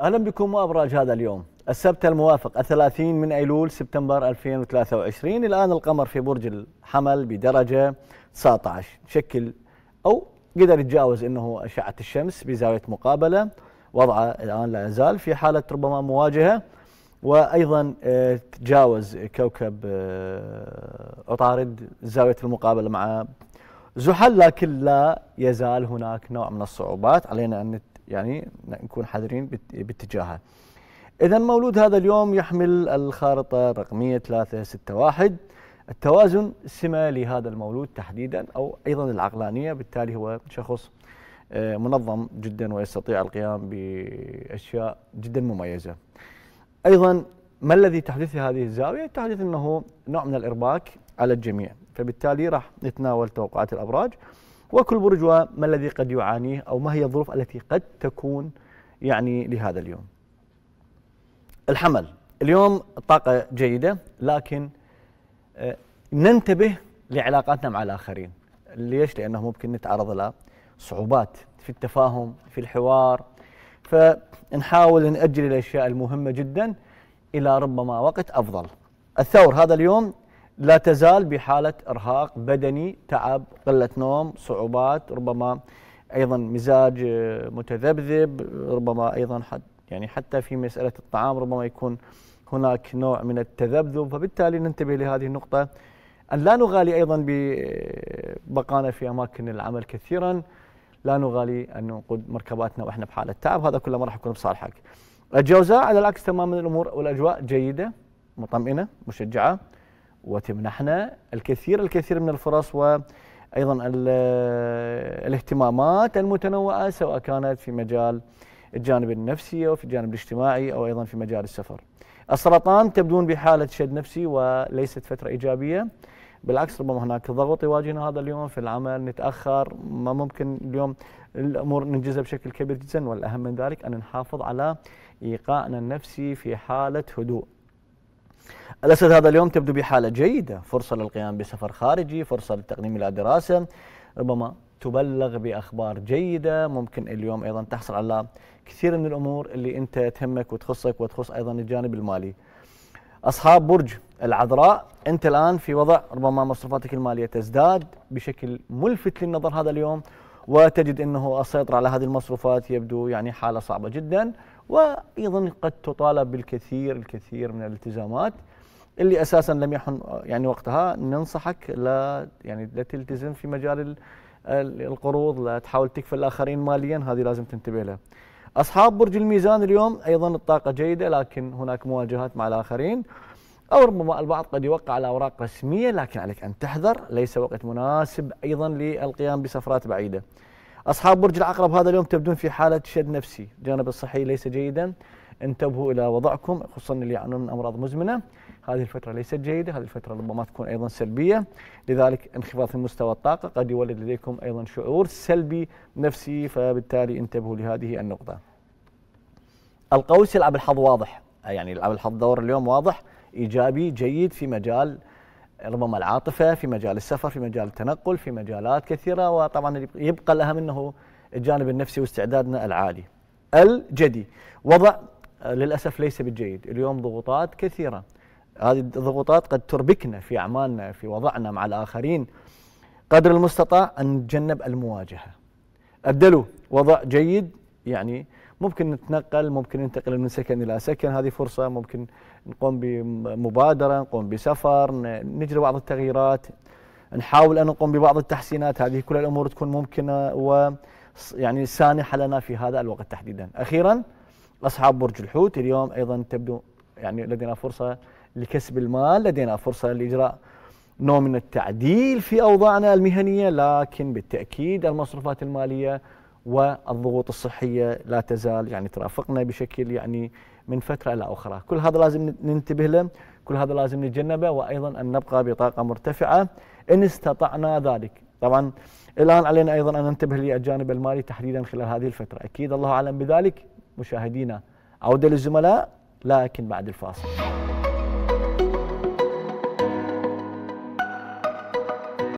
أهلا بكم وابراج هذا اليوم السبت الموافق الثلاثين من أيلول سبتمبر 2023 الآن القمر في برج الحمل بدرجة 19 شكل أو قدر يتجاوز أنه أشعة الشمس بزاوية مقابلة وضعه الآن لا يزال في حالة ربما مواجهة وأيضا آه، تجاوز كوكب آه، عطارد زاوية المقابلة مع زحل لكن لا يزال هناك نوع من الصعوبات علينا أن يعني نكون حذرين باتجاهها إذا مولود هذا اليوم يحمل الخارطة الرقمية 361 التوازن السمة لهذا المولود تحديدا أو أيضا العقلانية بالتالي هو شخص آه، منظم جدا ويستطيع القيام بأشياء جدا مميزة أيضا ما الذي تحدث هذه الزاوية؟ تحدث أنه نوع من الإرباك على الجميع فبالتالي راح نتناول توقعات الأبراج وكل برج وما الذي قد يعانيه أو ما هي الظروف التي قد تكون يعني لهذا اليوم الحمل اليوم الطاقة جيدة لكن آه، ننتبه لعلاقاتنا مع الآخرين ليش؟ لأنه ممكن نتعرض لصعوبات في التفاهم في الحوار فنحاول نأجل الأشياء المهمة جدا إلى ربما وقت أفضل الثور هذا اليوم لا تزال بحالة إرهاق بدني تعب قلة نوم صعوبات ربما أيضا مزاج آه، متذبذب ربما أيضا حد يعني حتى في مسألة الطعام ربما يكون هناك نوع من التذبذب فبالتالي ننتبه لهذه النقطة أن لا نغالي أيضا ببقانا آه، في أماكن العمل كثيرا لا نغالي أن نقود مركباتنا وإحنا بحالة تعب هذا كله ما راح يكون بصالحك الجوزاء على العكس تماما الأمور والأجواء جيدة مطمئنة مشجعة وتمنحنا الكثير الكثير من الفرص وأيضا الاهتمامات المتنوعة سواء كانت في مجال الجانب النفسي أو في الجانب الاجتماعي أو أيضا في مجال السفر السرطان تبدون بحالة شد نفسي وليست فترة إيجابية بالعكس ربما هناك ضغط يواجهنا هذا اليوم في العمل نتاخر ما ممكن اليوم الامور ننجزها بشكل كبير جدا والاهم من ذلك ان نحافظ على ايقاعنا النفسي في حاله هدوء الأسد هذا اليوم تبدو بحالة جيدة فرصة للقيام بسفر خارجي فرصة للتقديم إلى دراسة ربما تبلغ بأخبار جيدة ممكن اليوم أيضا تحصل على كثير من الأمور اللي أنت تهمك وتخصك وتخص أيضا الجانب المالي أصحاب برج العذراء أنت الآن في وضع ربما مصروفاتك المالية تزداد بشكل ملفت للنظر هذا اليوم وتجد أنه السيطرة على هذه المصروفات يبدو يعني حالة صعبة جدا وأيضا قد تطالب بالكثير الكثير من الالتزامات اللي اساسا لم يحن يعني وقتها ننصحك لا يعني لا تلتزم في مجال القروض لا تحاول تكفل الاخرين ماليا هذه لازم تنتبه لها. اصحاب برج الميزان اليوم ايضا الطاقه جيده لكن هناك مواجهات مع الاخرين أو ربما البعض قد يوقع على أوراق رسمية لكن عليك أن تحذر ليس وقت مناسب أيضا للقيام بسفرات بعيدة أصحاب برج العقرب هذا اليوم تبدون في حالة شد نفسي الجانب الصحي ليس جيدا انتبهوا إلى وضعكم خصوصا اللي يعانون من أمراض مزمنة هذه الفترة ليست جيدة هذه الفترة ربما تكون أيضا سلبية لذلك انخفاض في مستوى الطاقة قد يولد لديكم أيضا شعور سلبي نفسي فبالتالي انتبهوا لهذه النقطة القوس يلعب الحظ واضح يعني يلعب الحظ دور اليوم واضح ايجابي جيد في مجال ربما العاطفه في مجال السفر في مجال التنقل في مجالات كثيره وطبعا يبقى الاهم انه الجانب النفسي واستعدادنا العالي الجدي وضع آه، للاسف ليس بالجيد اليوم ضغوطات كثيره هذه الضغوطات قد تربكنا في اعمالنا في وضعنا مع الاخرين قدر المستطاع ان نتجنب المواجهه الدلو وضع جيد يعني ممكن نتنقل ممكن ننتقل من سكن الى سكن هذه فرصه ممكن نقوم بمبادره نقوم بسفر نجري بعض التغييرات نحاول ان نقوم ببعض التحسينات هذه كل الامور تكون ممكنه و يعني سانحه لنا في هذا الوقت تحديدا اخيرا اصحاب برج الحوت اليوم ايضا تبدو يعني لدينا فرصه لكسب المال لدينا فرصه لاجراء نوع من التعديل في اوضاعنا المهنيه لكن بالتاكيد المصروفات الماليه والضغوط الصحيه لا تزال يعني ترافقنا بشكل يعني من فترة إلى أخرى كل هذا لازم ننتبه له كل هذا لازم نتجنبه وأيضا أن نبقى بطاقة مرتفعة إن استطعنا ذلك طبعا الآن علينا أيضا أن ننتبه للجانب المالي تحديدا خلال هذه الفترة أكيد الله أعلم بذلك مشاهدينا عودة للزملاء لكن بعد الفاصل